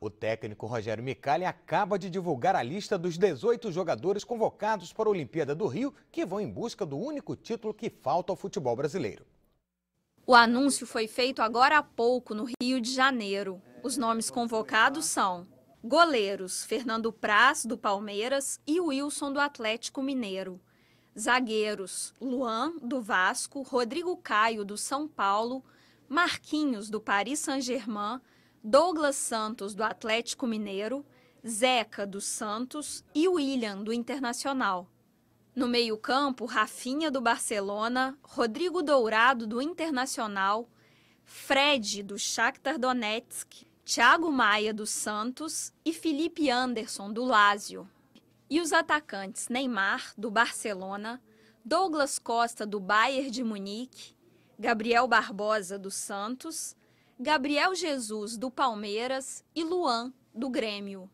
O técnico Rogério Micali acaba de divulgar a lista dos 18 jogadores convocados para a Olimpíada do Rio que vão em busca do único título que falta ao futebol brasileiro. O anúncio foi feito agora há pouco, no Rio de Janeiro. Os nomes convocados são goleiros Fernando Praz, do Palmeiras, e Wilson, do Atlético Mineiro. Zagueiros Luan, do Vasco, Rodrigo Caio, do São Paulo, Marquinhos, do Paris Saint-Germain, Douglas Santos, do Atlético Mineiro, Zeca, do Santos e William, do Internacional. No meio-campo, Rafinha, do Barcelona, Rodrigo Dourado, do Internacional, Fred, do Shakhtar Donetsk, Thiago Maia, do Santos e Felipe Anderson, do Lázio. E os atacantes Neymar, do Barcelona, Douglas Costa, do Bayern de Munique, Gabriel Barbosa, do Santos Gabriel Jesus, do Palmeiras, e Luan, do Grêmio.